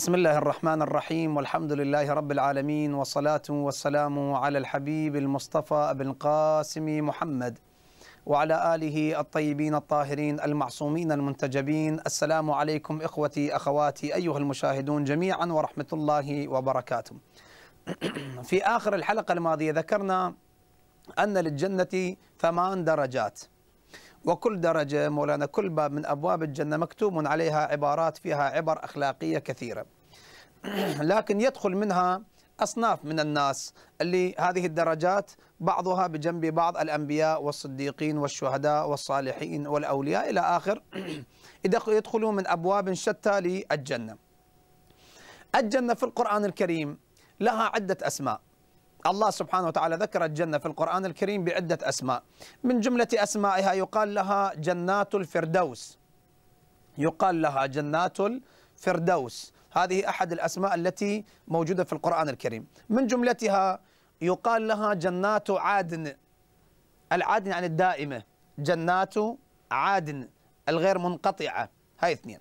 بسم الله الرحمن الرحيم والحمد لله رب العالمين والصلاة والسلام على الحبيب المصطفى أبن القاسم محمد وعلى آله الطيبين الطاهرين المعصومين المنتجبين السلام عليكم إخوتي أخواتي أيها المشاهدون جميعا ورحمة الله وبركاته في آخر الحلقة الماضية ذكرنا أن للجنة ثمان درجات وكل درجة مولانا كل باب من أبواب الجنة مكتوب عليها عبارات فيها عبر أخلاقية كثيرة لكن يدخل منها أصناف من الناس اللي هذه الدرجات بعضها بجنب بعض الأنبياء والصديقين والشهداء والصالحين والأولياء إلى آخر يدخلون من أبواب شتى للجنة الجنة في القرآن الكريم لها عدة أسماء الله سبحانه وتعالى ذكر الجنة في القرآن الكريم بعدة أسماء من جملة أسمائها يقال لها جنات الفردوس يقال لها جنات الفردوس هذه أحد الأسماء التي موجودة في القرآن الكريم من جملتها يقال لها جنات عادن العادن يعني الدائمة جنات عادن الغير منقطعة هاي اثنين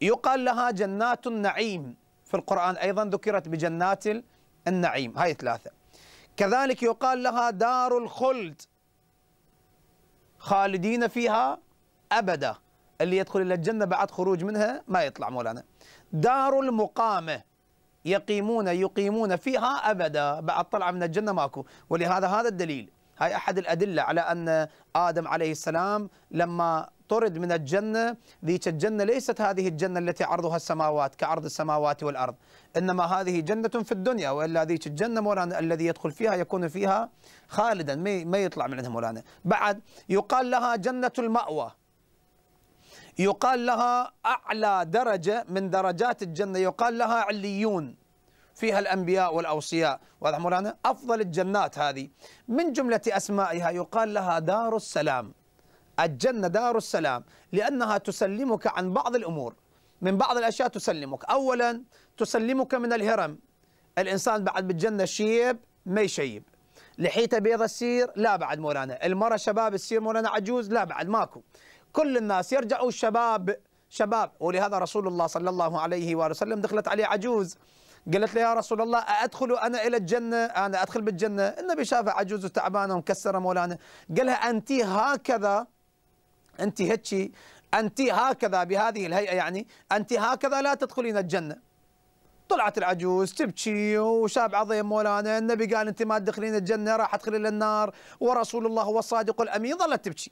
يقال لها جنات النعيم في القرآن أيضا ذكرت بجنات النعيم هاي ثلاثة كذلك يقال لها دار الخلد خالدين فيها أبدا اللي يدخل إلى الجنة بعد خروج منها ما يطلع مولانا دار المقامة يقيمون يقيمون فيها أبدا بعد طلع من الجنة ماكو ولهذا هذا الدليل هاي أحد الأدلة على أن آدم عليه السلام لما طرد من الجنة ذيك الجنة ليست هذه الجنة التي عرضها السماوات كعرض السماوات والأرض إنما هذه جنة في الدنيا وإلا ذيك الجنة مولانا الذي يدخل فيها يكون فيها خالدا ما يطلع من عندها مولانا بعد يقال لها جنة المأوى يقال لها أعلى درجة من درجات الجنة يقال لها عليون فيها الأنبياء والأوصياء واضح مولانا أفضل الجنات هذه من جملة أسمائها يقال لها دار السلام الجنة دار السلام لأنها تسلمك عن بعض الأمور من بعض الأشياء تسلمك أولا تسلمك من الهرم الإنسان بعد بالجنة شيب ما يشيب لحيته بيضة السير لا بعد مولانا المرة شباب السير مولانا عجوز لا بعد ماكو كل الناس يرجعوا الشباب شباب ولهذا رسول الله صلى الله عليه وآله وسلم دخلت عليه عجوز قالت له يا رسول الله أدخل أنا إلى الجنة أنا أدخل بالجنة النبي شافها عجوز وتعبانة ومكسرة مولانا قال لها أنت هكذا أنت هتشي أنت هكذا بهذه الهيئة يعني أنت هكذا لا تدخلين الجنة طلعت العجوز تبكي وشاب عظيم مولانا النبي قال انت ما تدخلين الجنه راح تدخلين النار ورسول الله هو الصادق الامين ظلت تبكي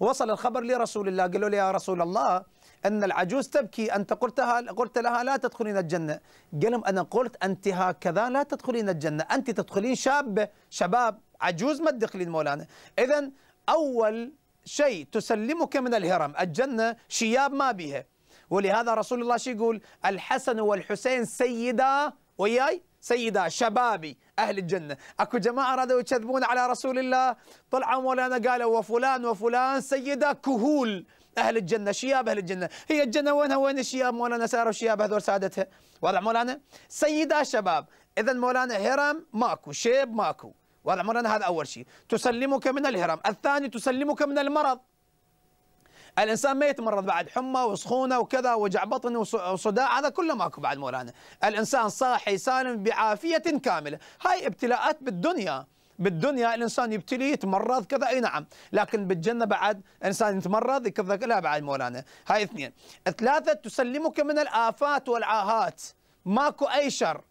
وصل الخبر لرسول الله قالوا له يا رسول الله ان العجوز تبكي انت قلتها قلت لها لا تدخلين الجنه قال لهم انا قلت انت هكذا لا تدخلين الجنه انت تدخلين شابه شباب عجوز ما تدخلين مولانا اذا اول شيء تسلمك من الهرم الجنة شياب ما بيها ولهذا رسول الله شو يقول الحسن والحسين سيدا وياي سيدا شبابي أهل الجنة أكو جماعة رادوا يكذبون على رسول الله طلعوا مولانا قالوا وفلان وفلان سيدا كهول أهل الجنة شياب أهل الجنة هي الجنة وينها وين الشياب مولانا ساروا شياب هذول سادتها واضح مولانا سيدا شباب إذا مولانا هرم ماكو شيب ماكو واضح مولانا هذا أول شيء تسلمك من الهرم الثاني تسلمك من المرض الانسان ما يتمرض بعد حمى وسخونه وكذا وجع بطن وصداع هذا كله ماكو بعد مولانا الانسان صاحي سالم بعافيه كامله هاي ابتلاءات بالدنيا بالدنيا الانسان يبتلي يتمرض كذا اي نعم لكن بالجنه بعد انسان يتمرض كذا لا بعد مولانا هاي اثنين ثلاثه تسلمك من الافات والعاهات ماكو اي شر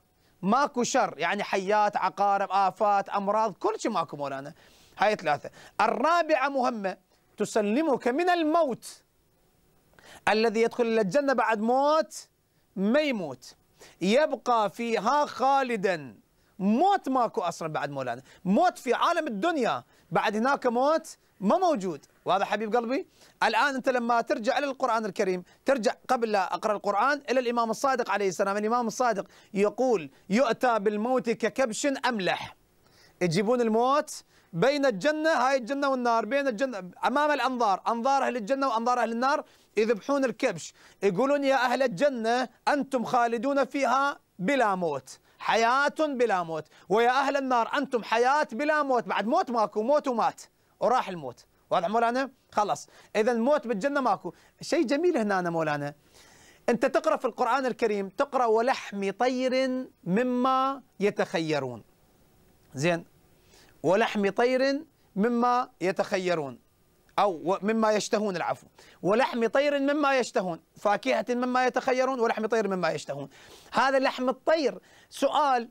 ماكو شر يعني حيات عقارب آفات أمراض كل شيء ماكو مولانا هاي ثلاثة الرابعة مهمة تسلمك من الموت الذي يدخل إلى الجنة بعد موت ما يموت يبقى فيها خالدا موت ماكو أصلا بعد مولانا موت في عالم الدنيا بعد هناك موت ما موجود واضح حبيب قلبي الآن أنت لما ترجع إلى القرآن الكريم ترجع قبل لا أقرأ القرآن إلى الإمام الصادق عليه السلام الإمام الصادق يقول يؤتى بالموت ككبش أملح يجيبون الموت بين الجنة هاي الجنة والنار بين الجنة أمام الأنظار أنظار أهل الجنة وأنظار أهل النار يذبحون الكبش يقولون يا أهل الجنة أنتم خالدون فيها بلا موت حياة بلا موت ويا أهل النار أنتم حياة بلا موت بعد موت ماكو موت ومات وراح الموت واضح مولانا خلص إذا الموت بالجنة ماكو شيء جميل هنا أنا مولانا أنت تقرأ في القرآن الكريم تقرأ ولحم طير مما يتخيرون زين ولحم طير مما يتخيرون أو مما يشتهون العفو ولحم طير مما يشتهون فاكهة مما يتخيرون ولحم طير مما يشتهون هذا لحم الطير سؤال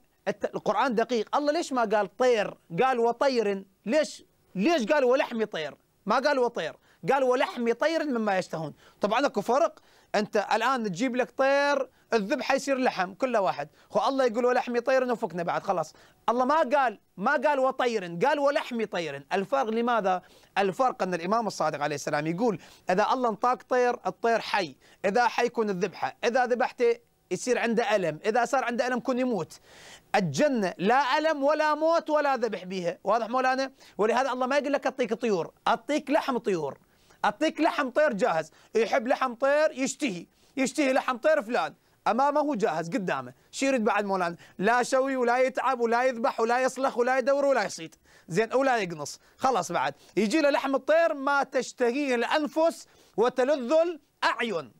القرآن دقيق الله ليش ما قال طير قال وطير ليش ليش قال ولحم طير ما قال وطير قال ولحم طير مما يشتهون طبعا اكو فرق انت الان تجيب لك طير الذبح يصير لحم كل واحد خو الله يقول ولحم طير وفكنا بعد خلاص الله ما قال ما قال وطير قال ولحم طير الفرق لماذا الفرق ان الامام الصادق عليه السلام يقول اذا الله انطاق طير الطير حي اذا حي يكون الذبحه اذا ذبحته يصير عنده ألم إذا صار عنده ألم كن يموت الجنة لا ألم ولا موت ولا ذبح بها واضح مولانا ولهذا الله ما يقول لك أعطيك طيور أعطيك لحم طيور أعطيك لحم طير جاهز يحب لحم طير يشتهي يشتهي لحم طير فلان امامه جاهز قدامه شو يريد بعد مولانا لا شوي ولا يتعب ولا يذبح ولا يصلخ ولا يدور ولا يصيد زين ولا يقنص خلاص بعد يجي له لحم الطير ما تشتهيه الانفس وتلذ الاعين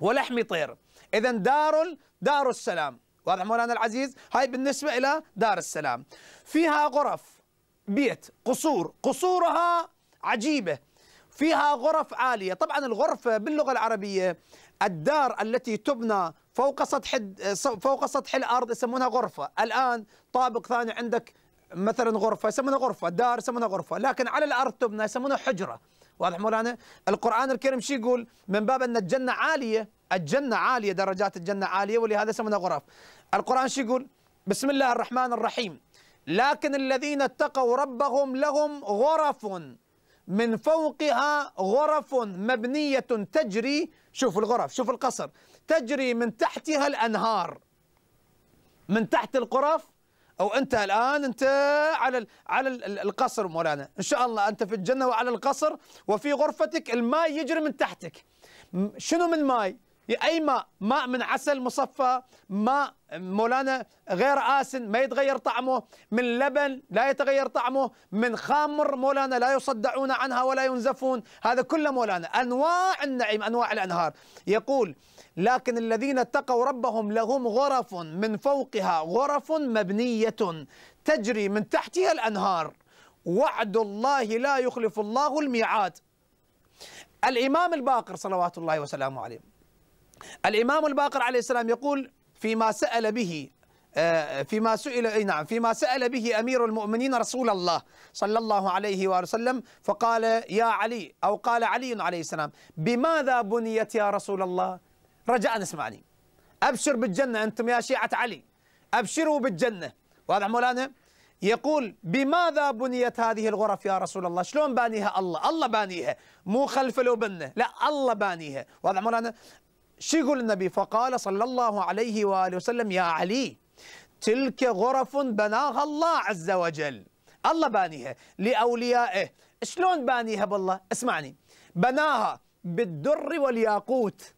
ولحم طير اذا دار دار السلام واضح مولانا العزيز هاي بالنسبه الى دار السلام فيها غرف بيت قصور قصورها عجيبه فيها غرف عاليه طبعا الغرفه باللغه العربيه الدار التي تبنى فوق سطح فوق سطح الارض يسمونها غرفه الان طابق ثاني عندك مثلا غرفه يسمونها غرفه دار يسمونها غرفه لكن على الارض تبنى يسمونها حجره واضح مولانا القران الكريم شو يقول من باب ان الجنه عاليه الجنه عاليه درجات الجنه عاليه ولهذا يسمونها غرف القران شو يقول بسم الله الرحمن الرحيم لكن الذين اتقوا ربهم لهم غرف من فوقها غرف مبنية تجري شوف الغرف شوف القصر تجري من تحتها الأنهار من تحت القرف أو أنت الآن أنت على على القصر مولانا إن شاء الله أنت في الجنة وعلى القصر وفي غرفتك الماء يجري من تحتك شنو من ماي اي ماء ماء من عسل مصفى ماء مولانا غير آسن ما يتغير طعمه من لبن لا يتغير طعمه من خمر مولانا لا يصدعون عنها ولا ينزفون هذا كله مولانا أنواع النعيم أنواع الأنهار يقول لكن الذين اتقوا ربهم لهم غرف من فوقها غرف مبنية تجري من تحتها الأنهار وعد الله لا يخلف الله الميعاد الإمام الباقر صلوات الله وسلامه عليه الإمام الباقر عليه السلام يقول فيما سأل به آه، فيما سئل اي نعم فيما سال به امير المؤمنين رسول الله صلى الله عليه واله وسلم فقال يا علي او قال علي عليه السلام بماذا بنيت يا رسول الله؟ رجاء اسمعني ابشر بالجنه انتم يا شيعه علي ابشروا بالجنه واضح مولانا؟ يقول بماذا بنيت هذه الغرف يا رسول الله شلون بانيها الله الله بانيها مو خلف لو بنه لا الله بانيها واضح مولانا شغل النبي فقال صلى الله عليه وآله وسلم يا علي تلك غرف بناها الله عز وجل الله بانيها لأوليائه شلون بانيها بالله اسمعني بناها بالدر والياقوت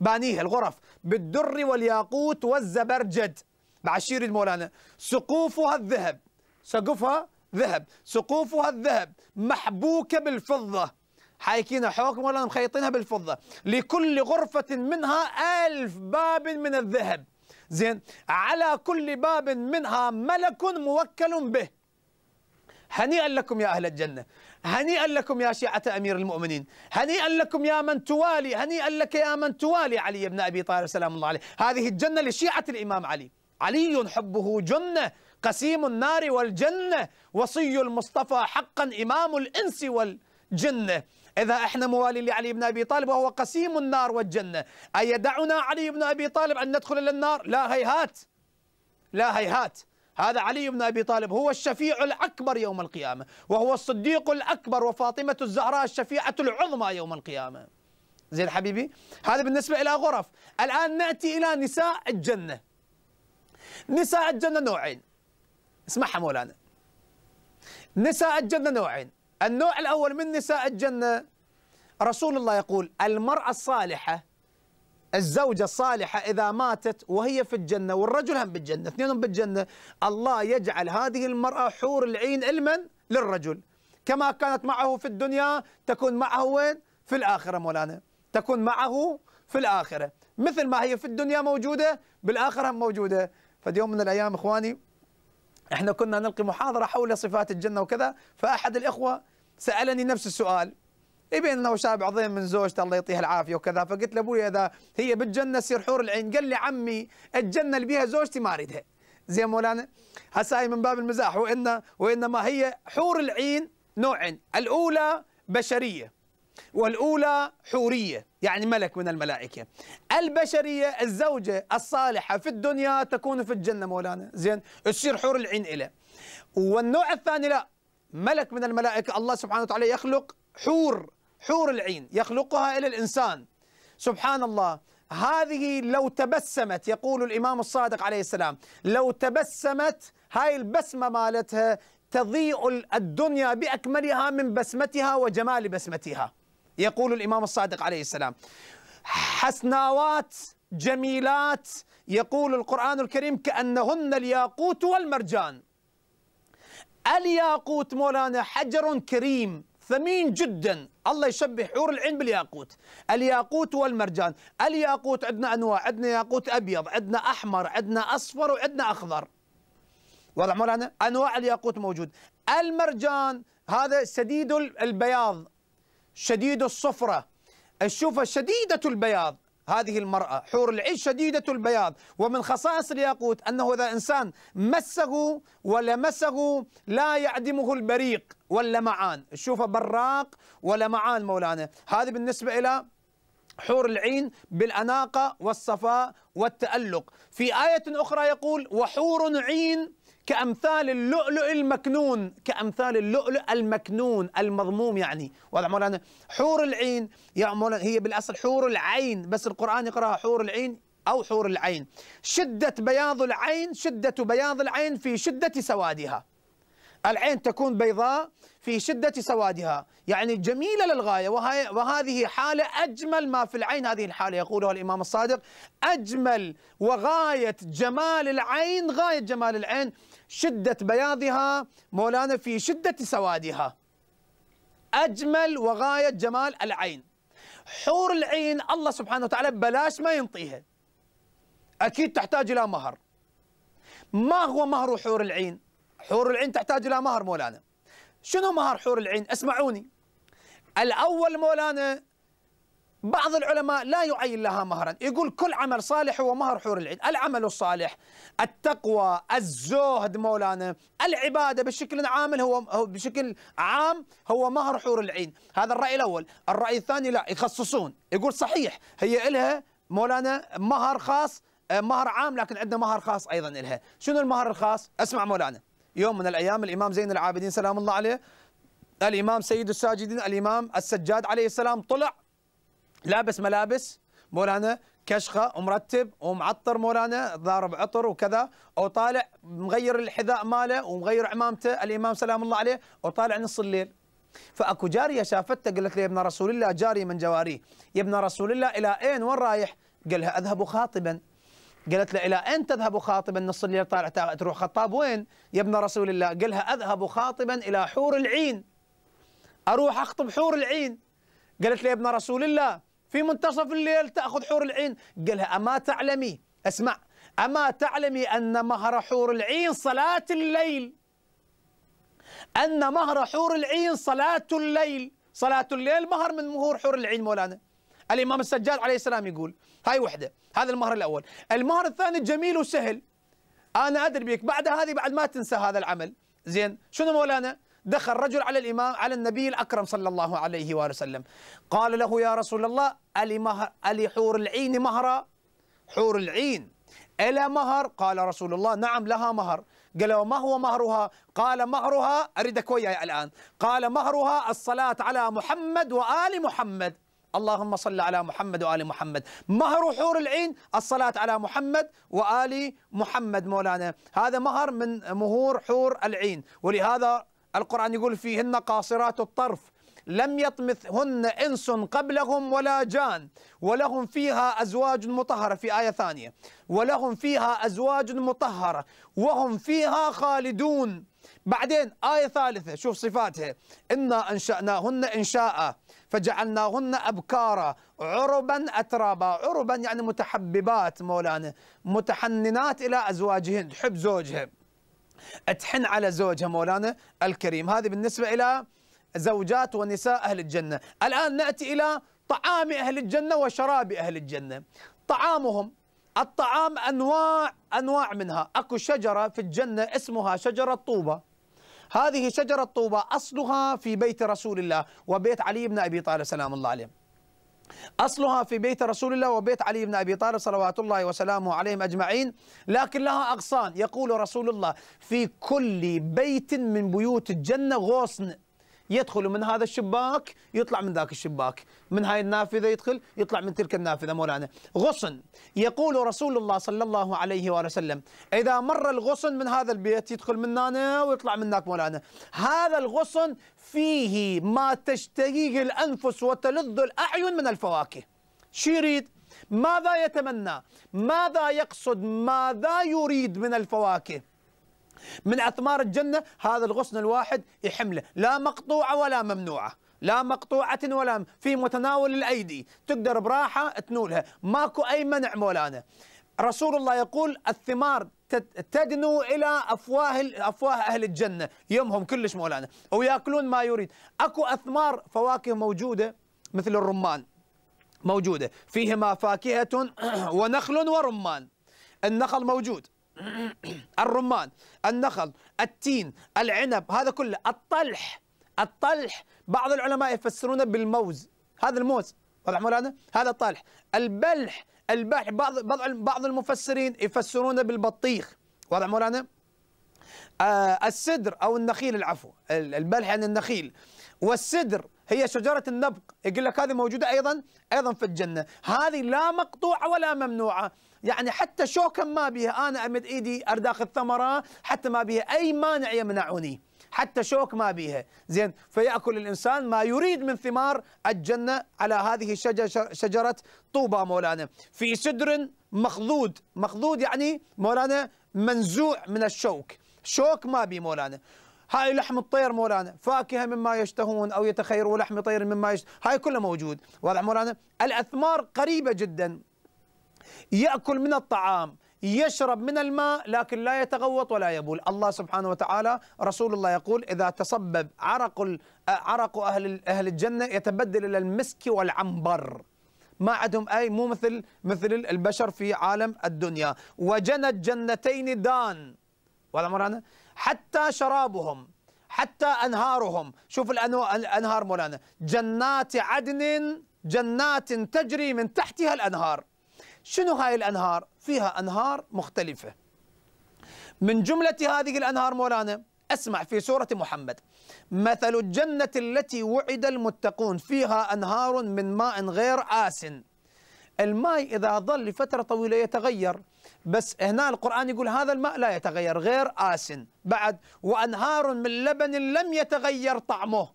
بانيها الغرف بالدر والياقوت والزبرجد بعشير المولانا مولانا سقوفها الذهب سقفها ذهب سقوفها الذهب محبوكة بالفضة حايكين حوكم ولا مخيطينها بالفضة لكل غرفة منها ألف باب من الذهب زين على كل باب منها ملك موكل به هنيئا لكم يا أهل الجنة هنيئا لكم يا شيعة أمير المؤمنين هنيئا لكم يا من توالي هنيئا لك يا من توالي علي بن أبي طالب سلام الله عليه هذه الجنة لشيعة الإمام علي علي حبه جنة قسيم النار والجنة وصي المصطفى حقا إمام الإنس والجنة إذا إحنا موالي لعلي بن أبي طالب وهو قسيم النار والجنة يدعنا علي بن أبي طالب أن ندخل إلى النار لا هيهات لا هيهات هذا علي بن ابي طالب هو الشفيع الاكبر يوم القيامه، وهو الصديق الاكبر وفاطمه الزهراء الشفيعه العظمى يوم القيامه. زين حبيبي؟ هذا بالنسبه الى غرف، الان ناتي الى نساء الجنه. نساء الجنه نوعين. اسمعها مولانا. نساء الجنه نوعين، النوع الأول من نساء الجنة رسول الله يقول المرأة الصالحة الزوجة الصالحة إذا ماتت وهي في الجنة والرجل هم بالجنة اثنينهم بالجنة الله يجعل هذه المرأة حور العين علما للرجل كما كانت معه في الدنيا تكون معه وين في الآخرة مولانا تكون معه في الآخرة مثل ما هي في الدنيا موجودة بالآخرة هم موجودة فديوم من الأيام إخواني احنا كنا نلقي محاضرة حول صفات الجنة وكذا فأحد الإخوة سألني نفس السؤال يبين انه شاب عظيم من زوجته الله يعطيها العافيه وكذا فقلت له ابوي اذا هي بالجنه تصير حور العين قال لي عمي الجنه اللي بيها زوجتي ما اريدها زي مولانا هسا هي من باب المزاح وإن وانما هي حور العين نوعين الاولى بشريه والأولى حورية يعني ملك من الملائكة البشرية الزوجة الصالحة في الدنيا تكون في الجنة مولانا زين تصير حور العين إلى والنوع الثاني لا ملك من الملائكة الله سبحانه وتعالى يخلق حور حور العين يخلقها إلى الإنسان سبحان الله هذه لو تبسمت يقول الإمام الصادق عليه السلام لو تبسمت هاي البسمة مالتها تضيء الدنيا بأكملها من بسمتها وجمال بسمتها يقول الإمام الصادق عليه السلام حسناوات جميلات يقول القرآن الكريم كأنهن الياقوت والمرجان الياقوت مولانا حجر كريم ثمين جدا الله يشبه حور العين بالياقوت الياقوت والمرجان الياقوت عندنا أنواع عندنا ياقوت أبيض عندنا أحمر عندنا أصفر وعندنا أخضر وضع مولانا أنواع الياقوت موجود المرجان هذا سديد البياض شديد الصفرة الشوفة شديدة البياض هذه المرأة حور العين شديدة البياض ومن خصائص الياقوت أنه إذا إنسان مسه ولمسه لا يعدمه البريق واللمعان شوفه براق ولمعان مولانا هذه بالنسبة إلى حور العين بالأناقة والصفاء والتألق في آية أخرى يقول وحور عين كأمثال اللؤلؤ المكنون كأمثال اللؤلؤ المكنون المضموم يعني وهذا مولانا حور العين يا مولانا هي بالأصل حور العين بس القرآن يقرأها حور العين أو حور العين شدة بياض العين شدة بياض العين في شدة سوادها العين تكون بيضاء في شدة سوادها يعني جميلة للغاية وهذه حالة أجمل ما في العين هذه الحالة يقولها الإمام الصادق أجمل وغاية جمال العين غاية جمال العين شدة بياضها مولانا في شدة سوادها أجمل وغاية جمال العين حور العين الله سبحانه وتعالى بلاش ما ينطيها أكيد تحتاج إلى مهر ما هو مهر حور العين حور العين تحتاج إلى مهر مولانا شنو مهر حور العين اسمعوني الأول مولانا بعض العلماء لا يعين لها مهرا يقول كل عمل صالح هو مهر حور العين العمل الصالح التقوى الزهد مولانا العبادة بشكل عام هو بشكل عام هو مهر حور العين هذا الرأي الأول الرأي الثاني لا يخصصون يقول صحيح هي إلها مولانا مهر خاص آه، مهر عام لكن عندنا مهر خاص أيضا إلها شنو المهر الخاص اسمع مولانا يوم من الأيام الإمام زين العابدين سلام الله عليه الإمام سيد الساجدين الإمام السجاد عليه السلام طلع لابس ملابس مولانا كشخه ومرتب ومعطر مولانا ضارب عطر وكذا او طالع مغير الحذاء ماله ومغير عمامته الامام سلام الله عليه وطالع نص الليل فاكو جاريه شافته قالت لي يا ابن رسول الله جاري من جواريه يا ابن رسول الله الى اين وين رايح؟ قال لها اذهب خاطبا قالت له الى اين تذهب خاطبا نص الليل طالع تروح خطاب وين؟ يا ابن رسول الله قال لها اذهب خاطبا الى حور العين اروح اخطب حور العين قالت له يا ابن رسول الله في منتصف الليل تأخذ حور العين قال لها أما تعلمي اسمع أما تعلمي أن مهر حور العين صلاة الليل أن مهر حور العين صلاة الليل صلاة الليل مهر من مهور حور العين مولانا الإمام السجاد عليه السلام يقول هاي وحدة هذا المهر الأول المهر الثاني جميل وسهل أنا أدري بك بعد هذه بعد ما تنسى هذا العمل زين شنو مولانا دخل رجل على الإمام على النبي الأكرم صلى الله عليه وآله وسلم قال له يا رسول الله ألي, مهر ألي حور العين مهرا حور العين ألا مهر قال رسول الله نعم لها مهر قال وما هو مهرها قال مهرها أريدك وياي الآن قال مهرها الصلاة على محمد وآل محمد اللهم صل على محمد وآل محمد مهر حور العين الصلاة على محمد وآل محمد مولانا هذا مهر من مهور حور العين ولهذا القرآن يقول فيهن قاصرات الطرف لم يطمثهن انس قبلهم ولا جان ولهم فيها ازواج مطهره في ايه ثانيه ولهم فيها ازواج مطهره وهم فيها خالدون بعدين ايه ثالثه شوف صفاتها انا انشاناهن انشاء فجعلناهن ابكارا عربا اترابا عربا يعني متحببات مولانا متحننات الى ازواجهن تحب زوجها تحن على زوجها مولانا الكريم هذه بالنسبة إلى زوجات ونساء أهل الجنة الآن نأتي إلى طعام أهل الجنة وشراب أهل الجنة طعامهم الطعام أنواع أنواع منها أكو شجرة في الجنة اسمها شجرة طوبة هذه شجرة طوبة أصلها في بيت رسول الله وبيت علي بن أبي طالب سلام الله عليه أصلها في بيت رسول الله وبيت علي بن أبي طالب صلوات الله وسلامه عليهم أجمعين لكن لها أغصان يقول رسول الله في كل بيت من بيوت الجنة غصن يدخل من هذا الشباك يطلع من ذاك الشباك من هاي النافذة يدخل يطلع من تلك النافذة مولانا غصن يقول رسول الله صلى الله عليه وآله وسلم إذا مر الغصن من هذا البيت يدخل من هنا ويطلع من ذاك مولانا هذا الغصن فيه ما تشتهيه الأنفس وتلذ الأعين من الفواكه شو يريد ماذا يتمنى ماذا يقصد ماذا يريد من الفواكه من أثمار الجنة هذا الغصن الواحد يحمله لا مقطوعة ولا ممنوعة لا مقطوعة ولا في متناول الأيدي تقدر براحة تنولها ماكو أي منع مولانا رسول الله يقول الثمار تدنو الى افواه افواه اهل الجنه يمهم كلش مولانا وياكلون ما يريد اكو اثمار فواكه موجوده مثل الرمان موجوده فيهما فاكهه ونخل ورمان النخل موجود الرمان النخل التين العنب هذا كله الطلح الطلح بعض العلماء يفسرونه بالموز هذا الموز واضح مولانا هذا طلح البلح البلح بعض بعض المفسرين يفسرونه بالبطيخ واضح مولانا آه السدر او النخيل العفو البلح عن يعني النخيل والسدر هي شجرة النبق يقول لك هذه موجودة أيضا أيضا في الجنة هذه لا مقطوعة ولا ممنوعة يعني حتى شوكا ما بيها انا امد ايدي ارداخ الثمره حتى ما بيها اي مانع يمنعني حتى شوك ما بيها زين فيأكل الإنسان ما يريد من ثمار الجنة على هذه الشجره شجرة طوبة مولانا في سدر مخضود مخضود يعني مولانا منزوع من الشوك شوك ما بي مولانا هاي لحم الطير مولانا فاكهة مما يشتهون أو يتخيروا لحم طير مما يشتهون هاي كله موجود واضح مولانا الأثمار قريبة جدا يأكل من الطعام يشرب من الماء لكن لا يتغوط ولا يبول الله سبحانه وتعالى رسول الله يقول إذا تصبب عرق عرق أهل أهل الجنة يتبدل إلى المسك والعنبر ما عندهم أي مو مثل مثل البشر في عالم الدنيا وجنت جنتين دان ولا مرانا حتى شرابهم حتى أنهارهم شوف الأنهار مولانا جنات عدن جنات تجري من تحتها الأنهار شنو هاي الأنهار فيها أنهار مختلفة من جملة هذه الأنهار مولانا أسمع في سورة محمد مثل الجنة التي وعد المتقون فيها أنهار من ماء غير آسن الماء إذا ظل لفترة طويلة يتغير بس هنا القرآن يقول هذا الماء لا يتغير غير آسن بعد وأنهار من لبن لم يتغير طعمه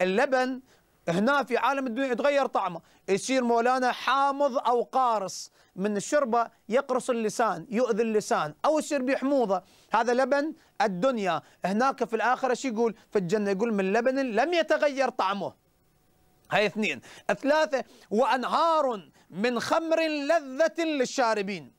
اللبن هنا في عالم الدنيا يتغير طعمه يصير مولانا حامض أو قارص من الشربة يقرص اللسان يؤذي اللسان أو يصير بحموضة هذا لبن الدنيا هناك في الآخرة شي يقول في الجنة يقول من لبن لم يتغير طعمه هاي اثنين ثلاثة وأنهار من خمر لذة للشاربين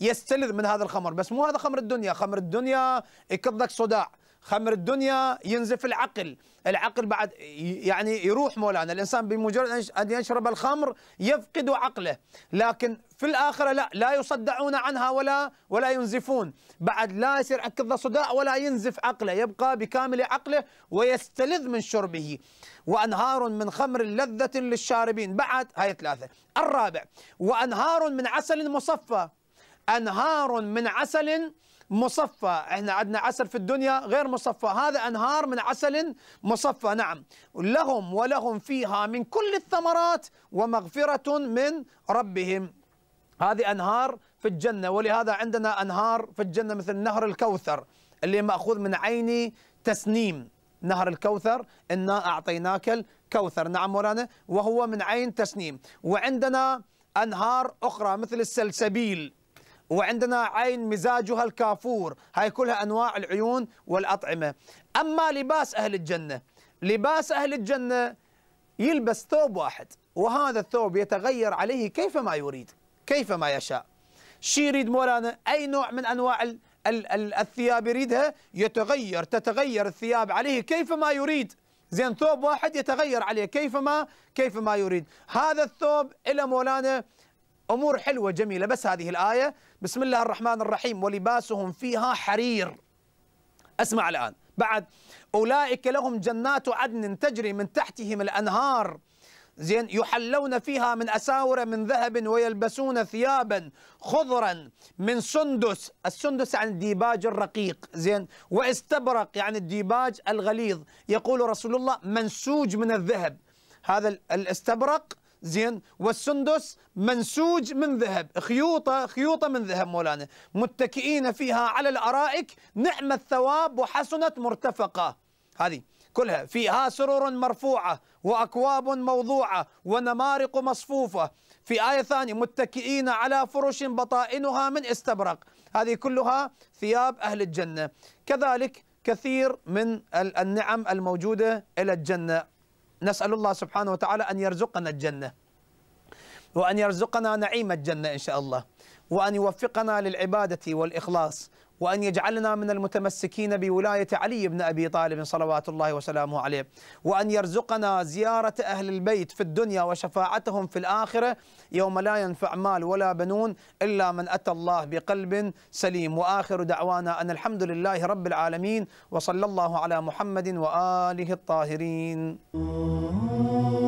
يستلذ من هذا الخمر بس مو هذا خمر الدنيا خمر الدنيا يكضك صداع خمر الدنيا ينزف العقل العقل بعد يعني يروح مولانا الإنسان بمجرد أن يشرب الخمر يفقد عقله لكن في الآخرة لا لا يصدعون عنها ولا ولا ينزفون بعد لا يصير أكذا صداع ولا ينزف عقله يبقى بكامل عقله ويستلذ من شربه وأنهار من خمر لذة للشاربين بعد هاي ثلاثة الرابع وأنهار من عسل مصفى أنهار من عسل مصفى احنا عندنا عسل في الدنيا غير مصفى هذا أنهار من عسل مصفى نعم لهم ولهم فيها من كل الثمرات ومغفرة من ربهم هذه أنهار في الجنة ولهذا عندنا أنهار في الجنة مثل نهر الكوثر اللي مأخوذ من عين تسنيم نهر الكوثر إنا أعطيناك الكوثر نعم مولانا وهو من عين تسنيم وعندنا أنهار أخرى مثل السلسبيل وعندنا عين مزاجها الكافور هاي كلها أنواع العيون والأطعمة أما لباس أهل الجنة لباس أهل الجنة يلبس ثوب واحد وهذا الثوب يتغير عليه كيفما يريد كيفما يشاء شي يريد مولانا أي نوع من أنواع ال ال ال الثياب يريدها يتغير تتغير الثياب عليه كيفما يريد زين ثوب واحد يتغير عليه كيفما كيفما يريد هذا الثوب إلى مولانا أمور حلوة جميلة بس هذه الآية بسم الله الرحمن الرحيم ولباسهم فيها حرير أسمع الآن بعد أولئك لهم جنات عدن تجري من تحتهم الأنهار زين يحلون فيها من أساور من ذهب ويلبسون ثيابا خضرا من سندس السندس عن الديباج الرقيق زين واستبرق يعني الديباج الغليظ يقول رسول الله منسوج من الذهب هذا الاستبرق زين والسندس منسوج من ذهب خيوطة خيوطة من ذهب مولانا متكئين فيها على الأرائك نعم الثواب وحسنت مرتفقة هذه كلها فيها سرر مرفوعة وأكواب موضوعة ونمارق مصفوفة في آية ثانية متكئين على فرش بطائنها من استبرق هذه كلها ثياب أهل الجنة كذلك كثير من النعم الموجودة إلى الجنة نسأل الله سبحانه وتعالى أن يرزقنا الجنة وأن يرزقنا نعيم الجنة إن شاء الله وأن يوفقنا للعبادة والإخلاص وأن يجعلنا من المتمسكين بولاية علي بن أبي طالب صلوات الله وسلامه عليه وأن يرزقنا زيارة أهل البيت في الدنيا وشفاعتهم في الآخرة يوم لا ينفع مال ولا بنون إلا من أتى الله بقلب سليم وآخر دعوانا أن الحمد لله رب العالمين وصلى الله على محمد وآله الطاهرين